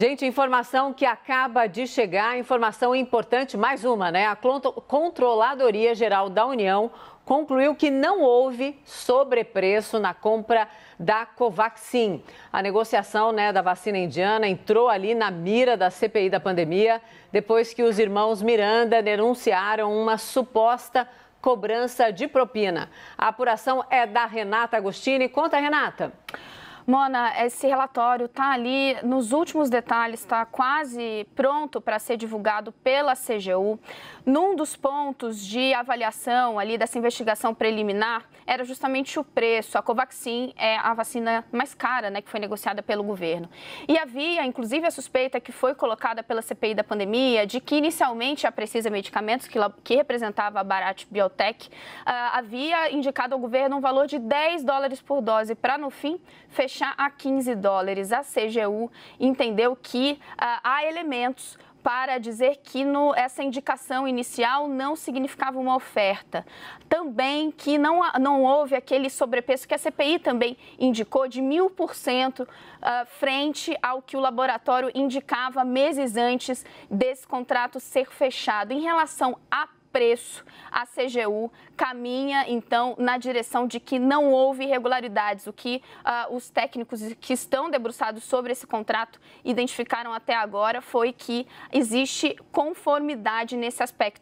Gente, informação que acaba de chegar, informação importante, mais uma, né? A Controladoria Geral da União concluiu que não houve sobrepreço na compra da Covaxin. A negociação né, da vacina indiana entrou ali na mira da CPI da pandemia, depois que os irmãos Miranda denunciaram uma suposta cobrança de propina. A apuração é da Renata Agostini. Conta, Renata. Renata. Mona, esse relatório está ali nos últimos detalhes, está quase pronto para ser divulgado pela CGU. Num dos pontos de avaliação ali dessa investigação preliminar era justamente o preço. A Covaxin é a vacina mais cara, né, que foi negociada pelo governo. E havia, inclusive, a suspeita que foi colocada pela CPI da pandemia de que inicialmente a Precisa Medicamentos, que, que representava a Barat Biotech, uh, havia indicado ao governo um valor de 10 dólares por dose para, no fim, fechar fechar a 15 dólares, a CGU entendeu que ah, há elementos para dizer que no, essa indicação inicial não significava uma oferta. Também que não, não houve aquele sobrepeso que a CPI também indicou de mil por cento ah, frente ao que o laboratório indicava meses antes desse contrato ser fechado. Em relação à preço, a CGU caminha então na direção de que não houve irregularidades, o que uh, os técnicos que estão debruçados sobre esse contrato identificaram até agora foi que existe conformidade nesse aspecto.